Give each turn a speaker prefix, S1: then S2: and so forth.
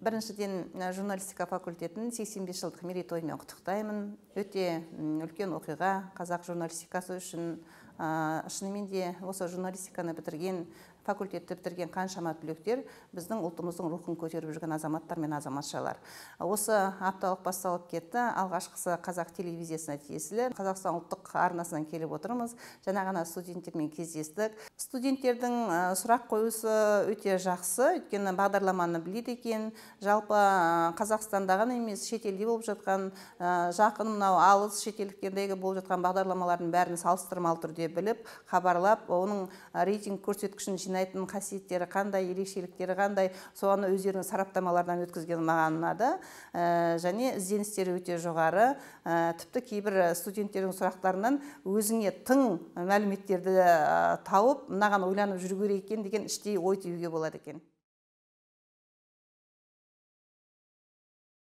S1: біріншіден журналистика факультетін 85 жылдық мерейтойымен құттықтаймын өте үлкен оқиға қазақ журналистикасы үшін шынымен де осы журналистиканы бітірген факультетті бітірген қаншама түлектер біздің ұлтымыздың рухын көтеріп жүрген азаматтар мен азаматшалар осы апталық басталып кетті алғашқысы қазақ телевизиясына тиесілі қазақстан ұлттық арнасынан келіп отырмыз жаңа ғана студенттермен кездестік студенттердің сұрақ қоюсы өте жақсы өйткені бағдарламаны біледі екен жалпы қазақстанда ғана емес шетелде болып жатқан жақын мынау алыс шетелдіктердегі болып жатқан бағдарламалардың бәрін салыстырмалы түрде біліп хабарлап оның рейтинг көрсеткішін жинайтын қасиеттері қандай ерекшеліктері қандай соны өздерінің сараптамалардан өткізген маған ұнады ә, және ізденістері өте жоғары ә, тіпті кейбір студенттердің сұрақтарынан өзіңе тың мәліметтерді тауып мынаған ойланып жүру керек екен деген іштей ой түюге болады екен